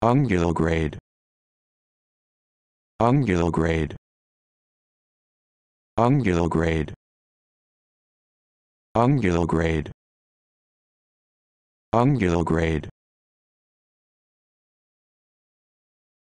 Ungual grade. Ungual grade. Ungual grade. Ungual grade. Ungual grade.